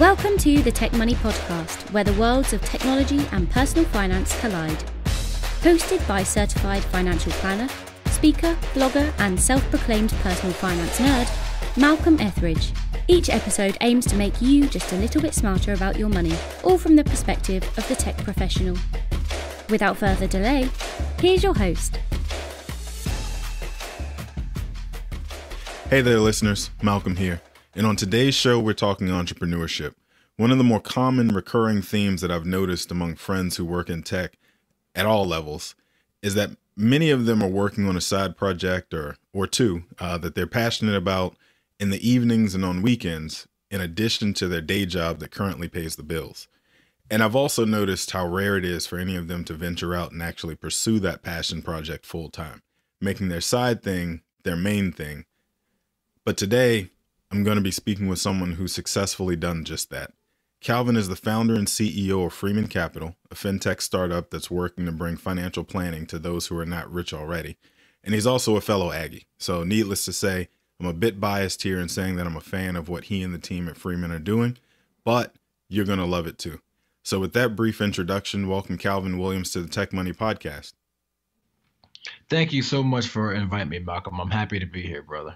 Welcome to the Tech Money Podcast, where the worlds of technology and personal finance collide. Hosted by certified financial planner, speaker, blogger, and self proclaimed personal finance nerd, Malcolm Etheridge. Each episode aims to make you just a little bit smarter about your money, all from the perspective of the tech professional. Without further delay, here's your host, Hey there, listeners. Malcolm here. And on today's show, we're talking entrepreneurship. One of the more common recurring themes that I've noticed among friends who work in tech at all levels is that many of them are working on a side project or or two uh, that they're passionate about in the evenings and on weekends, in addition to their day job that currently pays the bills. And I've also noticed how rare it is for any of them to venture out and actually pursue that passion project full time, making their side thing their main thing. But today, I'm going to be speaking with someone who's successfully done just that. Calvin is the founder and CEO of Freeman Capital, a fintech startup that's working to bring financial planning to those who are not rich already. And he's also a fellow Aggie. So, needless to say, I'm a bit biased here in saying that I'm a fan of what he and the team at Freeman are doing, but you're going to love it too. So, with that brief introduction, welcome Calvin Williams to the Tech Money Podcast. Thank you so much for inviting me, Malcolm. I'm happy to be here, brother.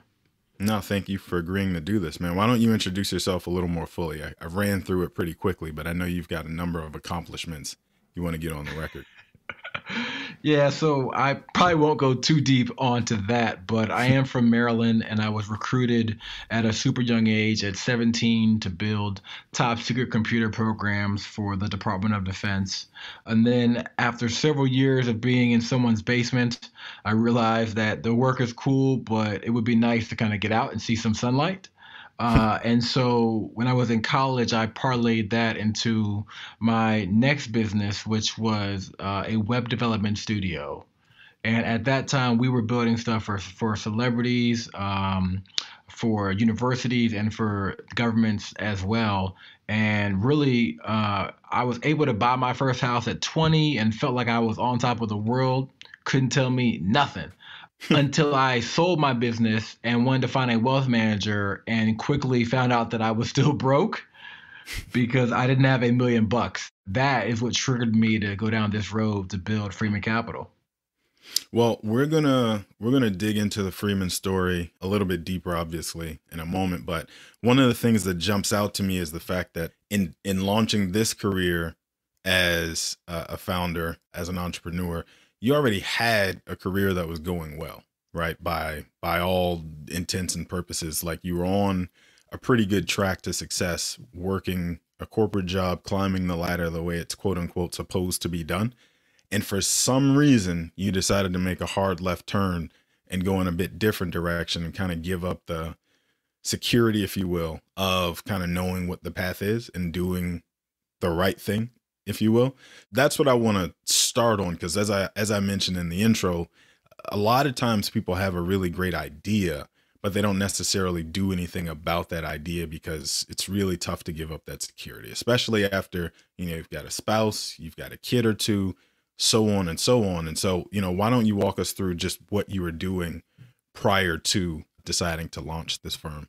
No, thank you for agreeing to do this, man. Why don't you introduce yourself a little more fully? I, I ran through it pretty quickly, but I know you've got a number of accomplishments you want to get on the record. Yeah, so I probably won't go too deep onto that, but I am from Maryland and I was recruited at a super young age at 17 to build top secret computer programs for the Department of Defense. And then after several years of being in someone's basement, I realized that the work is cool, but it would be nice to kind of get out and see some sunlight. Uh, and so when I was in college, I parlayed that into my next business, which was uh, a web development studio. And at that time, we were building stuff for, for celebrities, um, for universities, and for governments as well. And really, uh, I was able to buy my first house at 20 and felt like I was on top of the world. Couldn't tell me nothing. until I sold my business and wanted to find a wealth manager and quickly found out that I was still broke because I didn't have a million bucks. That is what triggered me to go down this road to build Freeman Capital. Well, we're going to we're going to dig into the Freeman story a little bit deeper obviously in a moment, but one of the things that jumps out to me is the fact that in in launching this career as a, founder, as an entrepreneur, you already had a career that was going well, right? By by all intents and purposes, like you were on a pretty good track to success, working a corporate job, climbing the ladder the way it's quote unquote supposed to be done. And for some reason, you decided to make a hard left turn and go in a bit different direction and kind of give up the security, if you will, of kind of knowing what the path is and doing the right thing, if you will. That's what I want to start on because as I as I mentioned in the intro, a lot of times people have a really great idea, but they don't necessarily do anything about that idea because it's really tough to give up that security, especially after, you know, you've got a spouse, you've got a kid or two, so on and so on. And so, you know, why don't you walk us through just what you were doing prior to deciding to launch this firm?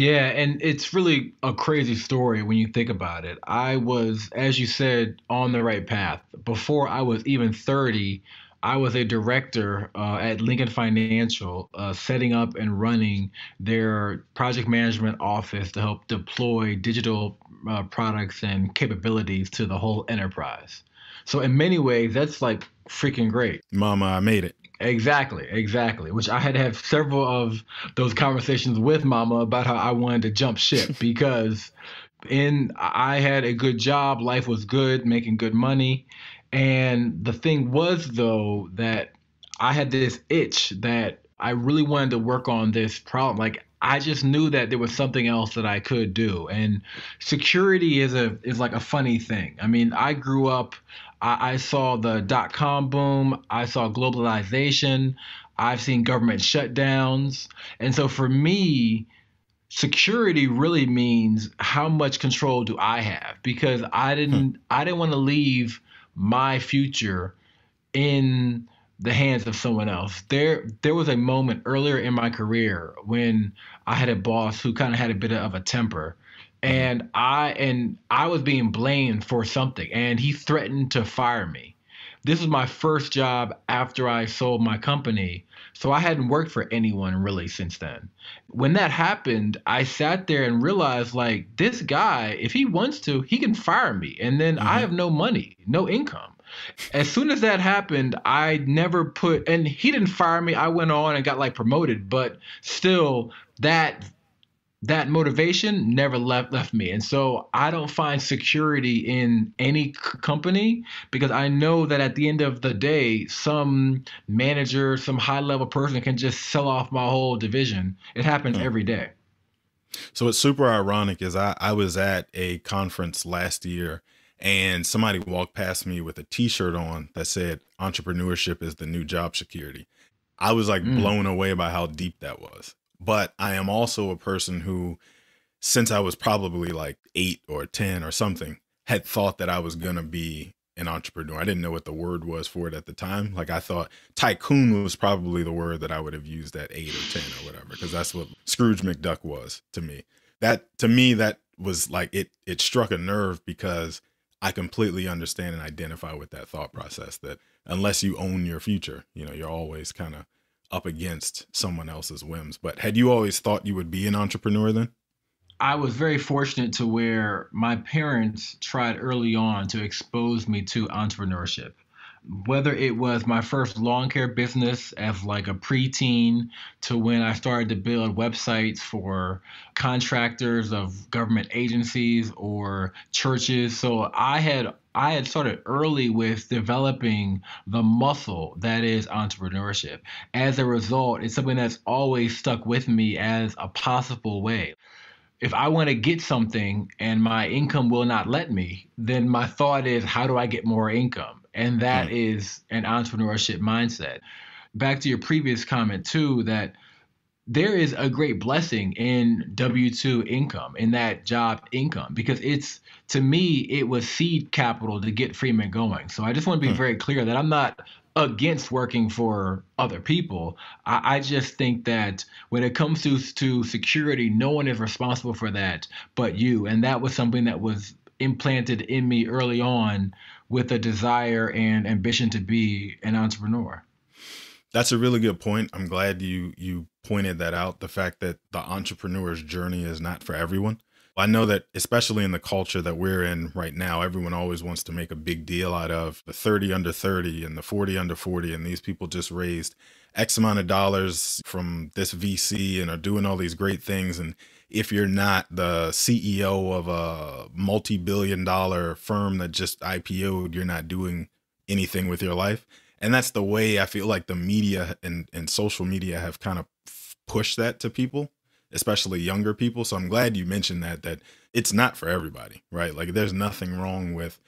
Yeah, and it's really a crazy story when you think about it. I was, as you said, on the right path. Before I was even 30, I was a director uh, at Lincoln Financial, uh, setting up and running their project management office to help deploy digital uh, products and capabilities to the whole enterprise. So, in many ways, that's like freaking great. Mama, I made it. Exactly, exactly. Which I had to have several of those conversations with Mama about how I wanted to jump ship because in I had a good job, life was good, making good money, and the thing was though that I had this itch that I really wanted to work on this problem. Like I just knew that there was something else that I could do. And security is a is like a funny thing. I mean, I grew up I, I saw the dot com boom. I saw globalization. I've seen government shutdowns. And so for me, security really means how much control do I have? Because I hmm. didn't hmm. I didn't want to leave my future in the hands of someone else. There there was a moment earlier in my career when I had a boss who kind of had a bit of a temper and I and I was being blamed for something and he threatened to fire me. This was my first job after I sold my company, so I hadn't worked for anyone really since then. When that happened, I sat there and realized like this guy, if he wants to, he can fire me and then mm-hmm. I have no money, no income. As soon as that happened, I never put and he didn't fire me. I went on and got like promoted, but still that that motivation never left left me and so i don't find security in any c- company because i know that at the end of the day some manager some high level person can just sell off my whole division it happens hmm. every day so what's super ironic is I, I was at a conference last year and somebody walked past me with a t-shirt on that said entrepreneurship is the new job security i was like mm. blown away by how deep that was but I am also a person who, since I was probably like eight or 10 or something, had thought that I was going to be an entrepreneur. I didn't know what the word was for it at the time. Like I thought tycoon was probably the word that I would have used at eight or 10 or whatever, because that's what Scrooge McDuck was to me. That to me, that was like it, it struck a nerve because I completely understand and identify with that thought process that unless you own your future, you know, you're always kind of up against someone else's whims. But had you always thought you would be an entrepreneur then? I was very fortunate to where my parents tried early on to expose me to entrepreneurship whether it was my first lawn care business as like a preteen to when I started to build websites for contractors of government agencies or churches. So I had I had started early with developing the muscle that is entrepreneurship. As a result, it's something that's always stuck with me as a possible way if I want to get something and my income will not let me, then my thought is, how do I get more income? And that mm. is an entrepreneurship mindset. Back to your previous comment, too, that there is a great blessing in W 2 income, in that job income, because it's, to me, it was seed capital to get Freeman going. So I just want to be mm. very clear that I'm not against working for other people. I, I, just think that when it comes to, to security, no one is responsible for that but you. And that was something that was implanted in me early on with a desire and ambition to be an entrepreneur. That's a really good point. I'm glad you you pointed that out. The fact that the entrepreneur's journey is not for everyone. I know that especially in the culture that we're in right now, everyone always wants to make a big deal out of the 30 under 30 and the 40 under 40 and these people just raised X amount of dollars from this VC and are doing all these great things and if you're not the CEO of a multi-billion dollar firm that just IPO'd, you're not doing anything with your life. And that's the way I feel like the media and, and social media have kind of pushed that to people, especially younger people. So I'm glad you mentioned that, that it's not for everybody, right? Like there's nothing wrong with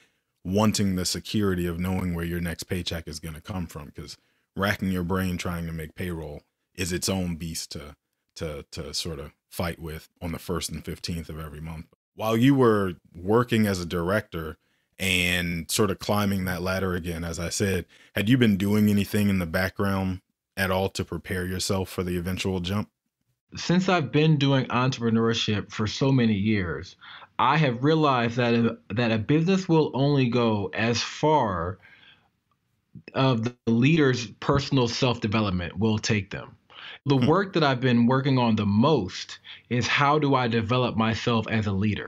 wanting the security of knowing where your next paycheck is going to come from because racking your brain trying to make payroll is its own beast to to to sort of fight with on the 1st and 15th of every month. While you were working as a director and sort of climbing that ladder again, as I said, had you been doing anything in the background at all to prepare yourself for the eventual jump? Since I've been doing entrepreneurship for so many years, I have realized that a, uh, that a business will only go as far of the leader's personal self-development will take them. The hmm. work that I've been working on the most is how do I develop myself as a leader?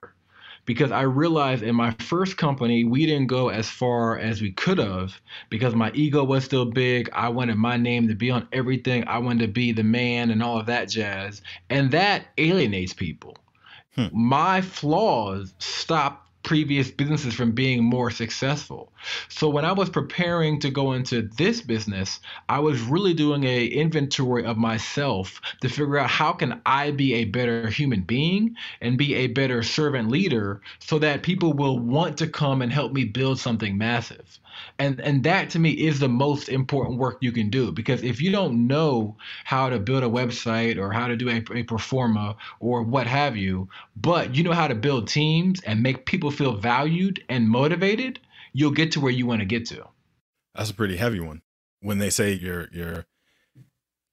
Because I realized in my first company, we didn't go as far as we could have because my ego was still big. I wanted my name to be on everything, I wanted to be the man and all of that jazz. And that alienates people. Hmm. My flaws stop previous businesses from being more successful. So when I was preparing to go into this business, I was really doing a inventory of myself to figure out how can I be a better human being and be a better servant leader so that people will want to come and help me build something massive. And and that to me is the most important work you can do because if you don't know how to build a website or how to do a, a performer or what have you, but you know how to build teams and make people feel valued and motivated, you'll get to where you want to get to. That's a pretty heavy one. When they say your your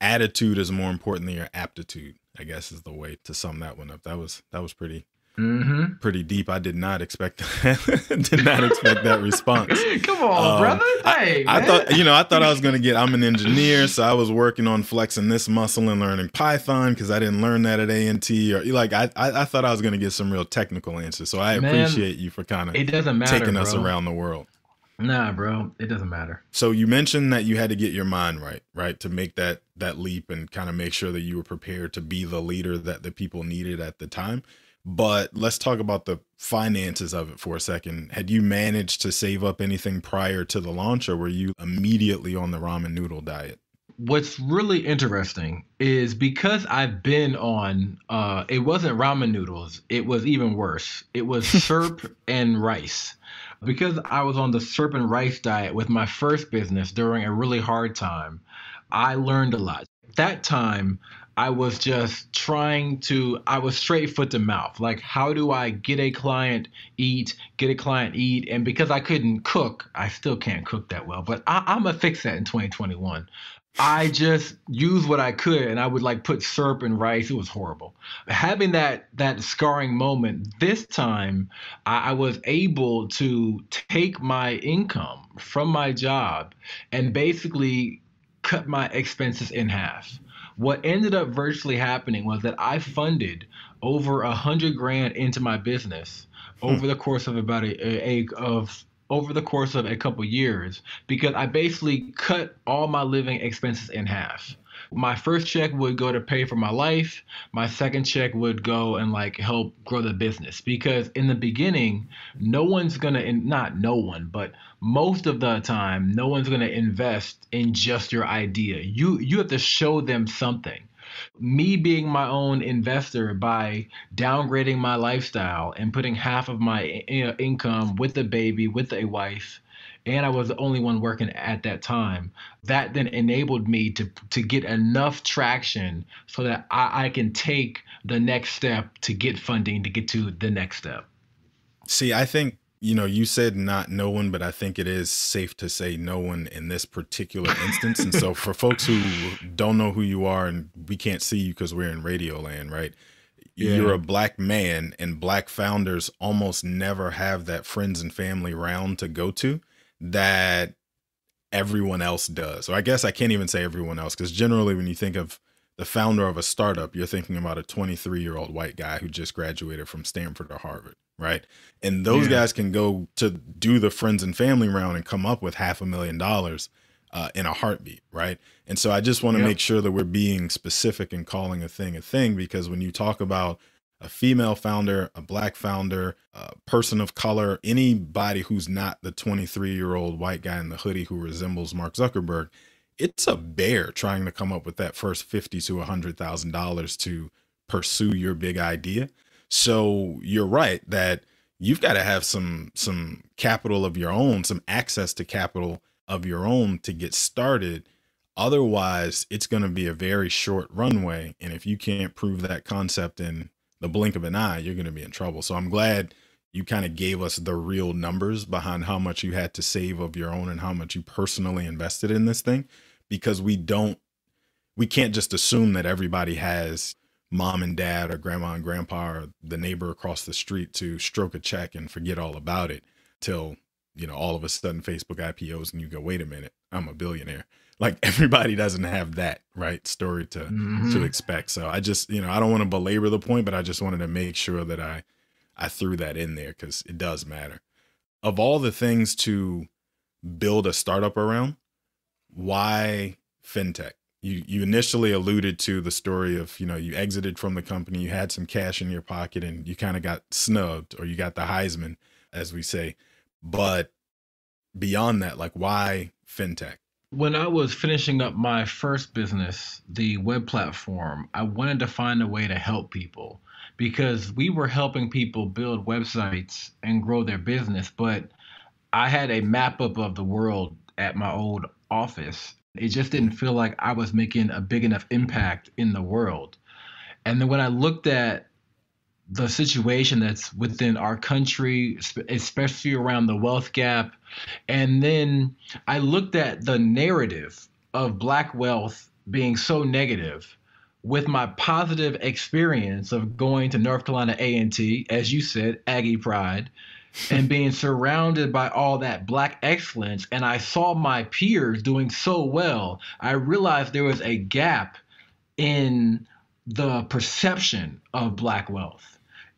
attitude is more important than your aptitude, I guess is the way to sum that one up. That was that was pretty Mm-hmm. Pretty deep. I did not expect that. did not expect that response. Come on, um, brother. Hey, I, I, thought you know I thought I was going to get. I'm an engineer, so I was working on flexing this muscle and learning Python because I didn't learn that at Ant or like I, I, I thought I was going to get some real technical answers. So I Man, appreciate you for kind of taking bro. us around the world. Nah, bro, it doesn't matter. So you mentioned that you had to get your mind right, right, to make that that leap and kind of make sure that you were prepared to be the leader that the people needed at the time. But let's talk about the finances of it for a second. Had you managed to save up anything prior to the launch, or were you immediately on the ramen noodle diet? What's really interesting is because I've been on, uh, it wasn't ramen noodles, it was even worse. It was serp and rice. Because I was on the serp and rice diet with my first business during a really hard time, I learned a lot. That time, I was just trying to, I was straight foot to mouth. Like, how do I get a client eat, get a client eat? And because I couldn't cook, I still can't cook that well, but I, I'm going to fix that in 2021. I just used what I could and I would like put syrup in rice. It was horrible. Having that that scarring moment this time, I, I, was able to take my income from my job and basically cut my expenses in half. What ended up virtually happening was that I funded over a hundred grand into my business hmm. over the course of about a, a, of over the course of a couple years because I basically cut all my living expenses in half my first check would go to pay for my life. My second check would go and like help grow the business because in the beginning, no one's gonna and not no one, but most of the time, no one's gonna invest in just your idea. You you have to show them something me being my own investor by downgrading my lifestyle and putting half of my income with the baby with a wife and I was the only one working at that time. That then enabled me to to get enough traction so that I, I can take the next step to get funding to get to the next step. See, I think you know, you said not no one, but I think it is safe to say no one in this particular instance. and so, for folks who don't know who you are and we can't see you because we're in radio land, right? Yeah. You're a black man, and black founders almost never have that friends and family round to go to that everyone else does. So I guess I can't even say everyone else because generally when you think of the founder of a startup, you're thinking about a 23 year old white guy who just graduated from Stanford or Harvard, right? And those yeah. guys can go to do the friends and family round and come up with half a million dollars uh, in a heartbeat, right? And so I just want to yeah. make sure that we're being specific and calling a thing a thing because when you talk about a female founder, a black founder, a person of color, anybody who's not the 23 year old white guy in the hoodie who resembles Mark Zuckerberg, it's a bear trying to come up with that first fifty to a hundred thousand dollars to pursue your big idea. So you're right that you've got to have some some capital of your own, some access to capital of your own to get started. Otherwise, it's going to be a very short runway. And if you can't prove that concept in the blink of an eye, you're going to be in trouble. So I'm glad you kind of gave us the real numbers behind how much you had to save of your own and how much you personally invested in this thing because we don't we can't just assume that everybody has mom and dad or grandma and grandpa or the neighbor across the street to stroke a check and forget all about it till you know, all of a sudden Facebook IPOs and you go, wait a minute, I'm a billionaire. Like everybody doesn't have that right story to mm-hmm. to expect. So I just, you know, I don't want to belabor the point, but I just wanted to make sure that I I threw that in there because it does matter. Of all the things to build a startup around, why fintech? You you initially alluded to the story of, you know, you exited from the company, you had some cash in your pocket and you kind of got snubbed or you got the Heisman, as we say but beyond that, like why fintech? When I was finishing up my first business, the web platform, I wanted to find a way to help people because we were helping people build websites and grow their business. But I had a map up of the world at my old office. It just didn't feel like I was making a big enough impact in the world. And then when I looked at the situation that's within our country, especially around the wealth gap. And then I looked at the narrative of black wealth being so negative with my positive experience of going to North Carolina A&T, as you said, Aggie Pride, and being surrounded by all that black excellence and I saw my peers doing so well, I realized there was a gap in the perception of black wealth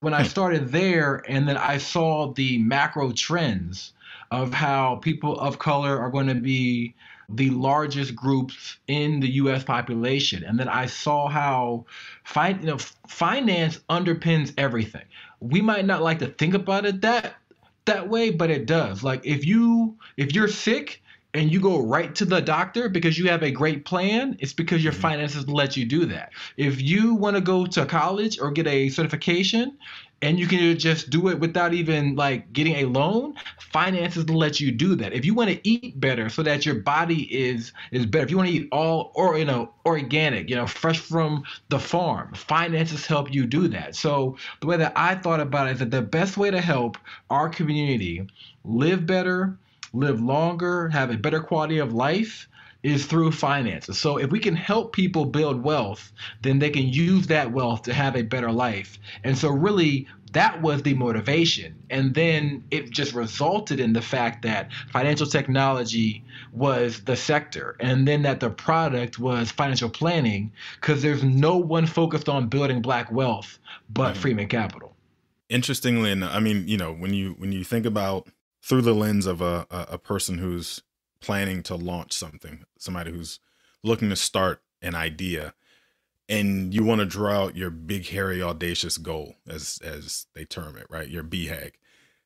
when I hmm. started there and then I saw the macro trends of how people of color are going to be the largest groups in the US population and then I saw how fi- you know, finance underpins everything. We might not like to think about it that that way but it does. Like if you if you're sick, and you go right to the doctor because you have a great plan, it's because your mm-hmm. finances let you do that. If you want to go to college or get a certification and you can just do it without even like getting a loan, finances let you do that. If you want to eat better so that your body is is better, if you want to eat all or you know organic, you know, fresh from the farm, finances help you do that. So the way that I thought about it is that the best way to help our community live better, live longer, have a better quality of life is through finances. So if we can help people build wealth, then they can use that wealth to have a better life. And so really that was the motivation. And then it just resulted in the fact that financial technology was the sector, and then that the product was financial planning, because there's no one focused on building black wealth but mm-hmm. Freeman Capital. Interestingly enough, I mean, you know, when you when you think about through the lens of a, a person who's planning to launch something, somebody who's looking to start an idea, and you want to draw out your big, hairy, audacious goal, as as they term it, right? Your BHAG.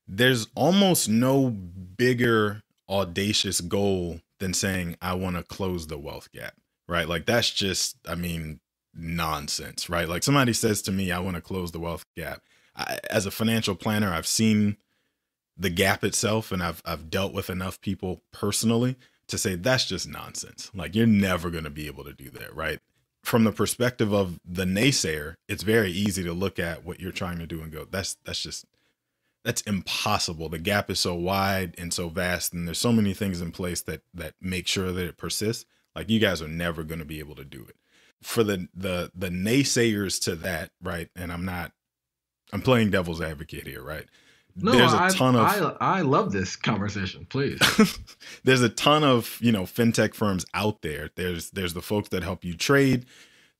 There's almost no bigger audacious goal than saying I want to close the wealth gap, right? Like that's just, I mean, nonsense, right? Like somebody says to me, I want to close the wealth gap. I, as a financial planner, I've seen the gap itself and I've I've dealt with enough people personally to say that's just nonsense. Like you're never going to be able to do that, right? From the perspective of the naysayer, it's very easy to look at what you're trying to do and go, that's that's just that's impossible. The gap is so wide and so vast and there's so many things in place that that make sure that it persists. Like you guys are never going to be able to do it. For the the the naysayers to that, right? And I'm not I'm playing devil's advocate here, right? no, there's a I, ton of I, I love this conversation please there's a ton of you know fintech firms out there there's there's the folks that help you trade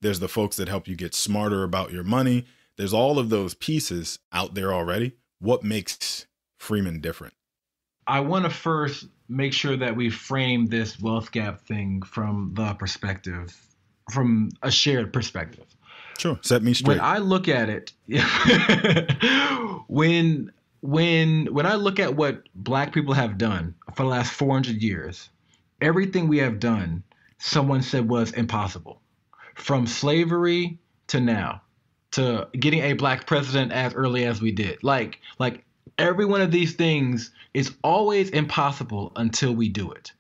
there's the folks that help you get smarter about your money there's all of those pieces out there already what makes freeman different i want to first make sure that we frame this wealth gap thing from the perspective from a shared perspective Sure, set me straight. When I look at it, when when when I look at what black people have done for the last 400 years, everything we have done, someone said was impossible. From slavery to now, to getting a black president as early as we did. Like like every one of these things is always impossible until we do it.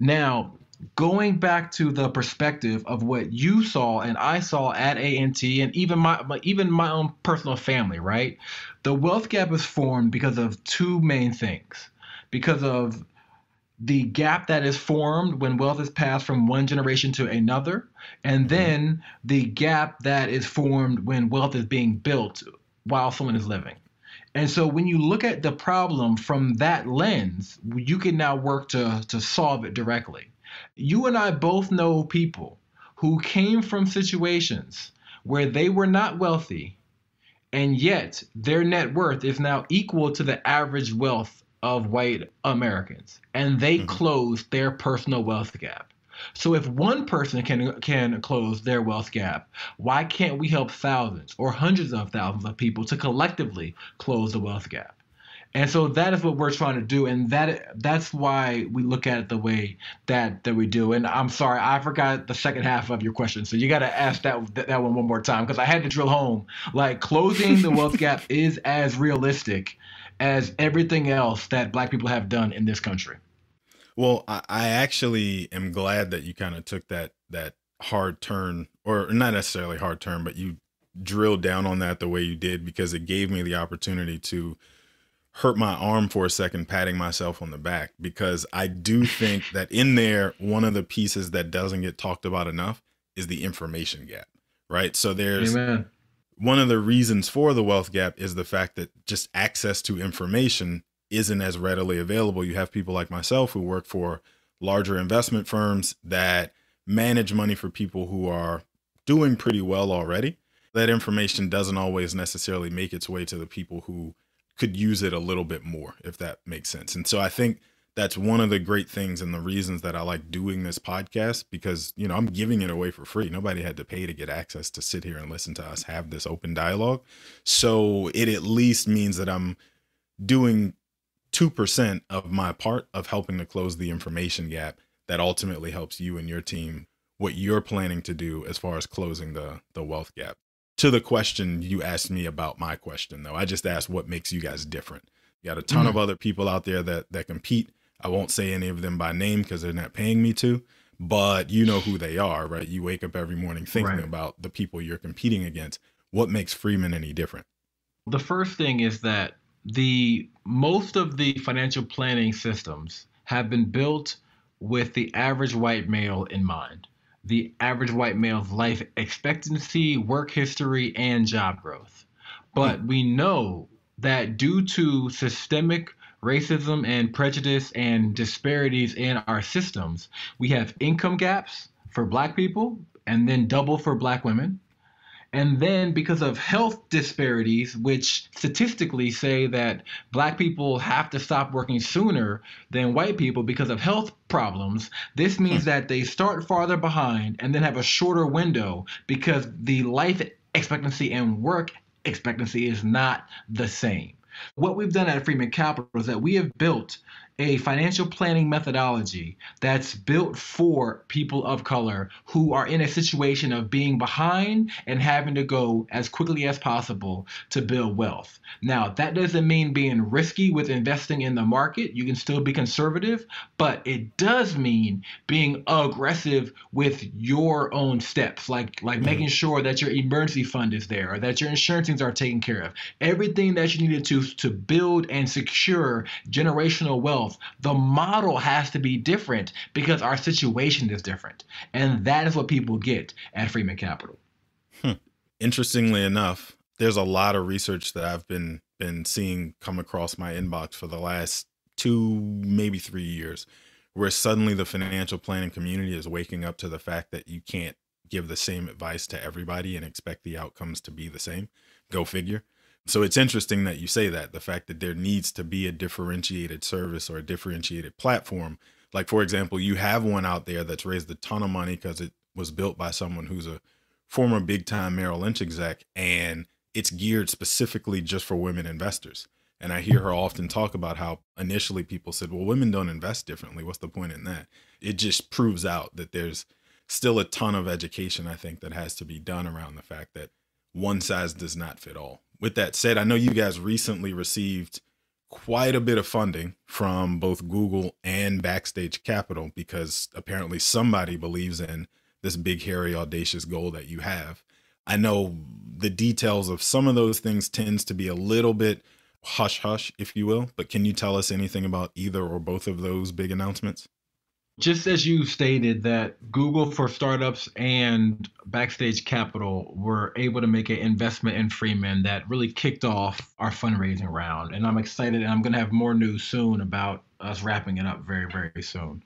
Now, going back to the perspective of what you saw and I saw at ANT and even my even my own personal family, right? The wealth gap is formed because of two main things because of the gap that is formed when wealth is passed from one generation to another, and mm-hmm. then the gap that is formed when wealth is being built while someone is living. And so when you look at the problem from that lens, you can now work to, to solve it directly. You and I both know people who came from situations where they were not wealthy and yet their net worth is now equal to the average wealth of white Americans, and they mm-hmm. closed their personal wealth gap. So if one person can can close their wealth gap, why can't we help thousands or hundreds of thousands of people to collectively close the wealth gap? And so that is what we're trying to do, and that that's why we look at it the way that that we do. And I'm sorry, I forgot the second half of your question, so you got to ask that that one one more time because I had to drill home. Like closing the wealth gap is as realistic as everything else that Black people have done in this country. Well, I, I actually am glad that you kind of took that that hard turn, or not necessarily hard turn, but you drilled down on that the way you did because it gave me the opportunity to hurt my arm for a second patting myself on the back because I do think that in there, one of the pieces that doesn't get talked about enough is the information gap, right? So there's Amen. one of the reasons for the wealth gap is the fact that just access to information isn't as readily available. You have people like myself who work for larger investment firms that manage money for people who are doing pretty well already. That information doesn't always necessarily make its way to the people who could use it a little bit more, if that makes sense. And so I think that's one of the great things and the reasons that I like doing this podcast because, you know, I'm giving it away for free. Nobody had to pay to get access to sit here and listen to us have this open dialogue. So it at least means that I'm doing 2% of my part of helping to close the information gap that ultimately helps you and your team what you're planning to do as far as closing the the wealth gap to the question you asked me about my question though i just asked what makes you guys different you got a ton mm-hmm. of other people out there that that compete i won't say any of them by name because they're not paying me to but you know who they are right you wake up every morning thinking right. about the people you're competing against what makes freeman any different the first thing is that the most of the financial planning systems have been built with the average white male in mind the average white male's life expectancy, work history, and job growth. But we know that due to systemic racism and prejudice and disparities in our systems, we have income gaps for black people and then double for black women. And then because of health disparities, which statistically say that black people have to stop working sooner than white people because of health problems, this means hmm. that they start farther behind and then have a shorter window because the life expectancy and work expectancy is not the same. What we've done at Freeman Capital is that we have built a financial planning methodology that's built for people of color who are in a situation of being behind and having to go as quickly as possible to build wealth. Now, that doesn't mean being risky with investing in the market. You can still be conservative, but it does mean being aggressive with your own steps, like like mm-hmm. making sure that your emergency fund is there or that your insurance things are taken care of. Everything that you needed to to build and secure generational wealth the model has to be different because our situation is different. And that is what people get at Freeman Capital. Hmm. Interestingly enough, there's a lot of research that I've been been seeing come across my inbox for the last two, maybe three years, where suddenly the financial planning community is waking up to the fact that you can't give the same advice to everybody and expect the outcomes to be the same. Go figure. So it's interesting that you say that the fact that there needs to be a differentiated service or a differentiated platform. Like, for example, you have one out there that's raised a ton of money because it was built by someone who's a former big time Merrill Lynch exec, and it's geared specifically just for women investors. And I hear her often talk about how initially people said, well, women don't invest differently. What's the point in that? It just proves out that there's still a ton of education, I think, that has to be done around the fact that one size does not fit all with that said, I know you guys recently received quite a bit of funding from both Google and Backstage Capital because apparently somebody believes in this big, hairy, audacious goal that you have. I know the details of some of those things tends to be a little bit hush hush, if you will, but can you tell us anything about either or both of those big announcements? just as you stated that Google for Startups and Backstage Capital were able to make an investment in Freeman that really kicked off our fundraising round. And I'm excited, and I'm going to have more news soon about us wrapping it up very, very soon.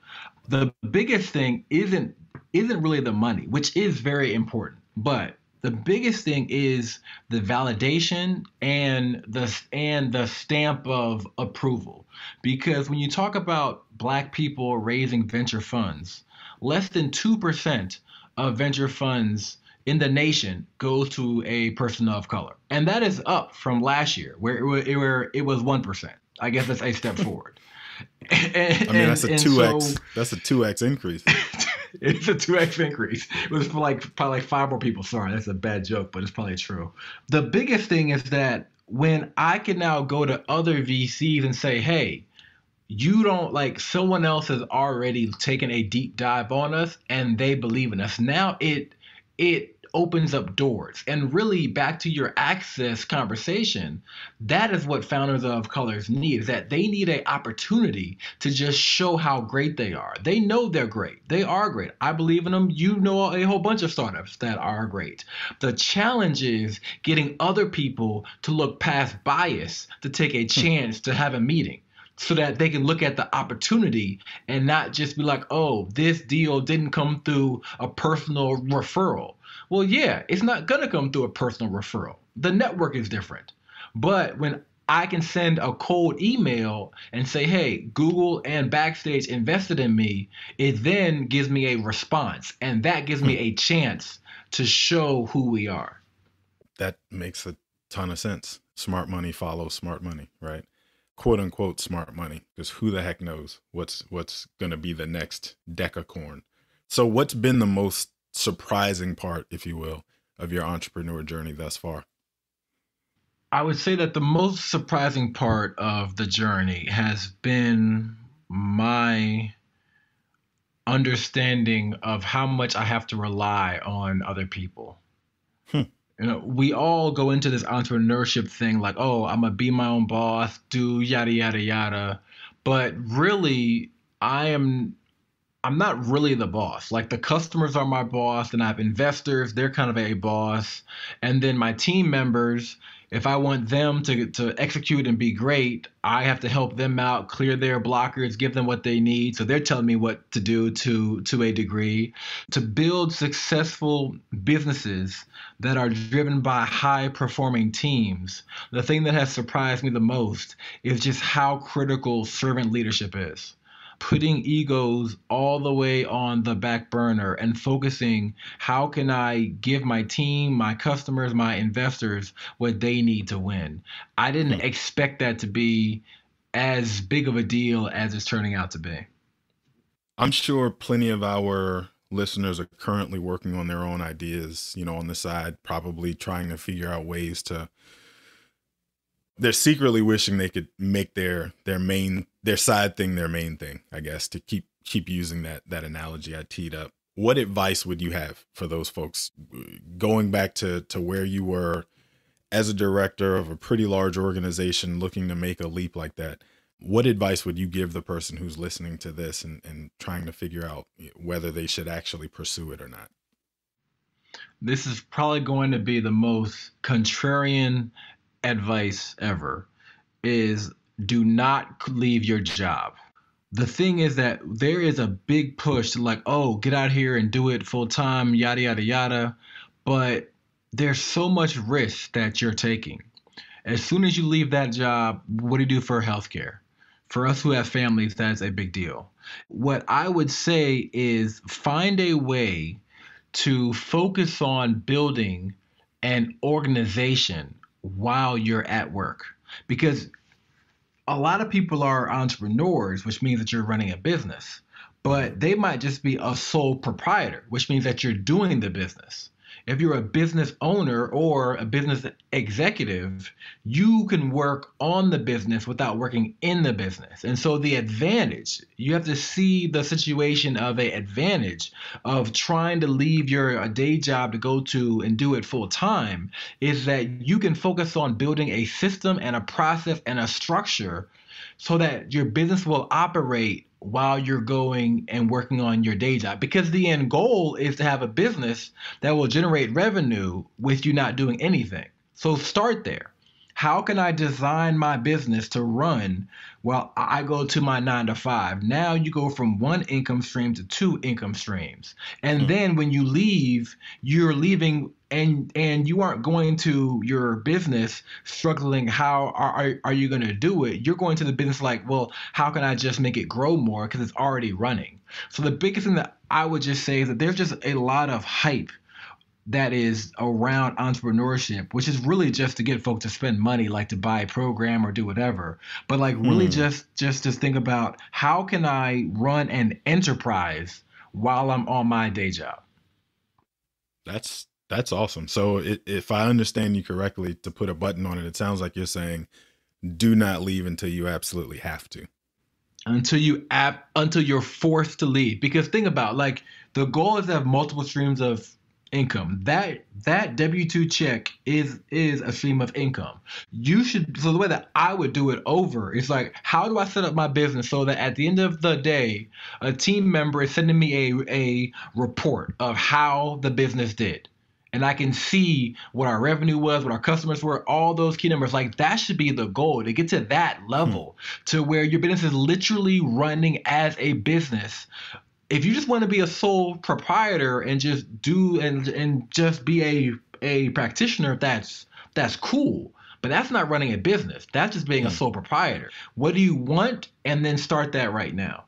The biggest thing isn't isn't really the money, which is very important, but the biggest thing is the validation and the and the stamp of approval because when you talk about black people raising venture funds less than 2% of venture funds in the nation goes to a person of color and that is up from last year where it was, where it was 1% i guess that's a step forward and, i mean that's a and, 2x so, that's a 2x increase it's a two x increase. It was for like probably like five more people. Sorry, that's a bad joke, but it's probably true. The biggest thing is that when I can now go to other VCs and say, hey, you don't like someone else has already taken a deep dive on us and they believe in us. Now it it opens up doors. And really, back to your access conversation, that is what founders of colors need is that they need an opportunity to just show how great they are. They know they're great. They are great. I believe in them. You know a whole bunch of startups that are great. The challenge is getting other people to look past bias to take a hmm. chance to have a meeting so that they can look at the opportunity and not just be like, oh, this deal didn't come through a personal referral. Well, yeah, it's not going to come through a personal referral. The network is different. But when I can send a cold email and say, hey, Google and Backstage invested in me, it then gives me a response. And that gives me hmm. a chance to show who we are. That makes a ton of sense. Smart money follows smart money, right? Quote unquote smart money, because who the heck knows what's what's gonna be the next decacorn. So what's been the most surprising part, if you will, of your entrepreneur journey thus far? I would say that the most surprising part of the journey has been my understanding of how much I have to rely on other people. Hmm. You know, we all go into this entrepreneurship thing like, oh, I'm gonna be my own boss, do yada yada yada. But really, I am I'm not really the boss. Like the customers are my boss, and I have investors, they're kind of a boss. And then my team members, if I want them to, to execute and be great, I have to help them out, clear their blockers, give them what they need. So they're telling me what to do to to a degree. To build successful businesses that are driven by high performing teams, the thing that has surprised me the most is just how critical servant leadership is putting egos all the way on the back burner and focusing how can I give my team, my customers, my investors what they need to win. I didn't hmm. expect that to be as big of a deal as it's turning out to be. I'm sure plenty of our listeners are currently working on their own ideas, you know, on the side, probably trying to figure out ways to they're secretly wishing they could make their their main their side thing their main thing i guess to keep keep using that that analogy i teed up what advice would you have for those folks going back to to where you were as a director of a pretty large organization looking to make a leap like that what advice would you give the person who's listening to this and, and trying to figure out whether they should actually pursue it or not this is probably going to be the most contrarian advice ever is do not leave your job. The thing is that there is a big push to like, oh, get out here and do it full time, yada, yada, yada. But there's so much risk that you're taking. As soon as you leave that job, what do you do for healthcare? For us who have families, that's a big deal. What I would say is find a way to focus on building an organization while you're at work because a lot of people are entrepreneurs, which means that you're running a business, but they might just be a sole proprietor, which means that you're doing the business if you're a business owner or a business executive, you can work on the business without working in the business. And so the advantage, you have to see the situation of an advantage of trying to leave your day job to go to and do it full time is that you can focus on building a system and a process and a structure so that your business will operate while you're going and working on your day job because the end goal is to have a business that will generate revenue with you not doing anything. So start there. How can I design my business to run while I go to my nine to five? Now you go from one income stream to two income streams. And mm-hmm. then when you leave, you're leaving and and you aren't going to your business struggling how are, are, are you going to do it you're going to the business like well how can i just make it grow more because it's already running so the biggest thing that i would just say is that there's just a lot of hype that is around entrepreneurship, which is really just to get folks to spend money, like to buy a program or do whatever. But like really mm. just just to think about how can I run an enterprise while I'm on my day job. That's that's awesome. So it, if I understand you correctly, to put a button on it, it sounds like you're saying, do not leave until you absolutely have to. Until you app until you're forced to leave. Because think about like the goal is to have multiple streams of income. That that W two check is is a stream of income. You should so the way that I would do it over is like how do I set up my business so that at the end of the day, a team member is sending me a a report of how the business did. And I can see what our revenue was, what our customers were, all those key numbers. Like that should be the goal to get to that level mm-hmm. to where your business is literally running as a business if you just want to be a sole proprietor and just do and and just be a a practitioner, that's that's cool. But that's not running a business. That's just being a hmm. sole proprietor. What do you want? And then start that right now.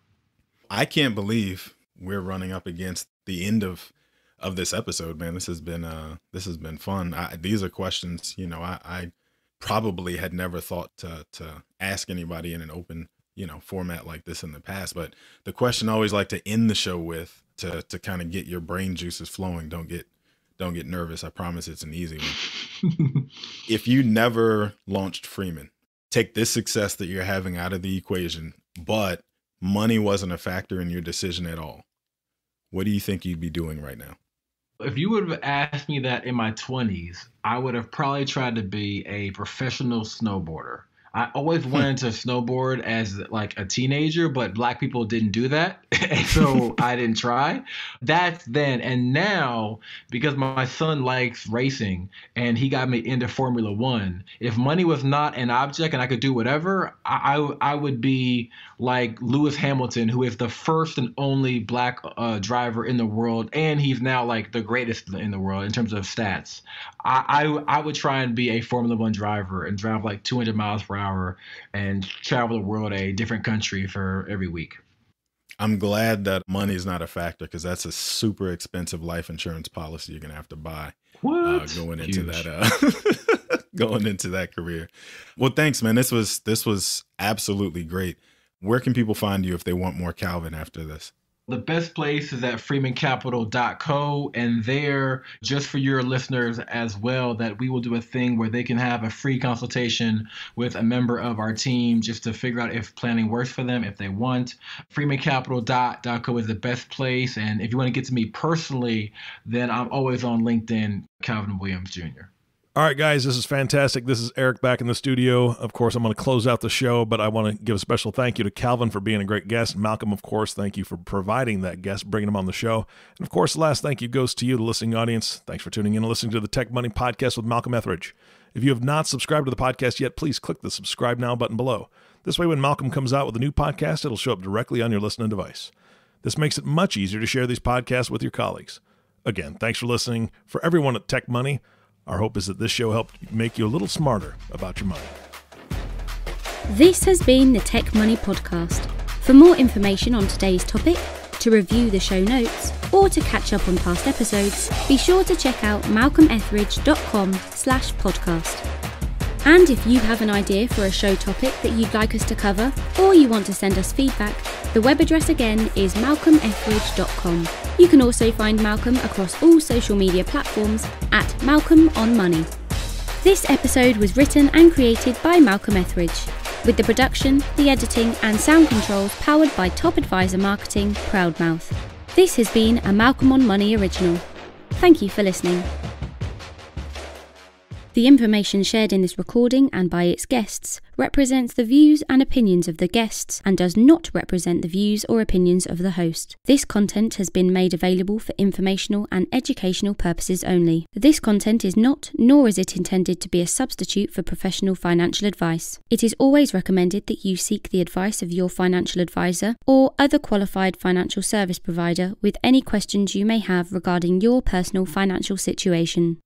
I can't believe we're running up against the end of of this episode, man. This has been uh this has been fun. I, these are questions, you know, I, I probably had never thought to to ask anybody in an open you know format like this in the past but the question I always like to end the show with to to kind of get your brain juices flowing don't get don't get nervous i promise it's an easy one if you never launched freeman take this success that you're having out of the equation but money wasn't a factor in your decision at all what do you think you'd be doing right now if you would have asked me that in my 20s i would have probably tried to be a professional snowboarder I always hmm. wanted to snowboard as like a teenager, but black people didn't do that. so I didn't try. That's then. And now, because my son likes racing and he got me into Formula One, if money was not an object and I could do whatever, I, I, I would be like Lewis Hamilton, who is the first and only black uh, driver in the world. And he's now like the greatest in the world in terms of stats. I, I, I would try and be a Formula One driver and drive like 200 miles per hour hour and travel the world a different country for every week. I'm glad that money is not a factor because that's a super expensive life insurance policy you're gonna have to buy uh, going into Huge. that uh, going into that career. Well, thanks, man. This was this was absolutely great. Where can people find you if they want more Calvin after this? The best place is at freemancapital.co. And there, just for your listeners as well, that we will do a thing where they can have a free consultation with a member of our team just to figure out if planning works for them, if they want. freemancapital.co is the best place. And if you want to get to me personally, then I'm always on LinkedIn, Calvin Williams Jr. All right, guys, this is fantastic. This is Eric back in the studio. Of course, I'm going to close out the show, but I want to give a special thank you to Calvin for being a great guest. Malcolm, of course, thank you for providing that guest, bringing him on the show. And of course, the last thank you goes to you, the listening audience. Thanks for tuning in and listening to the Tech Money Podcast with Malcolm Etheridge. If you have not subscribed to the podcast yet, please click the subscribe now button below. This way, when Malcolm comes out with a new podcast, it'll show up directly on your listening device. This makes it much easier to share these podcasts with your colleagues. Again, thanks for listening. For everyone at Tech Money, our hope is that this show helped make you a little smarter about your money. This has been the Tech Money Podcast. For more information on today's topic, to review the show notes, or to catch up on past episodes, be sure to check out malcolmethridge.com slash podcast. And if you have an idea for a show topic that you'd like us to cover, or you want to send us feedback, the web address again is malcolmethridge.com. You can also find Malcolm across all social media platforms at Malcolm on Money. This episode was written and created by Malcolm Etheridge, with the production, the editing, and sound controls powered by Top Advisor Marketing Proudmouth. This has been a Malcolm on Money original. Thank you for listening. The information shared in this recording and by its guests represents the views and opinions of the guests and does not represent the views or opinions of the host. This content has been made available for informational and educational purposes only. This content is not, nor is it intended to be a substitute for professional financial advice. It is always recommended that you seek the advice of your financial advisor or other qualified financial service provider with any questions you may have regarding your personal financial situation.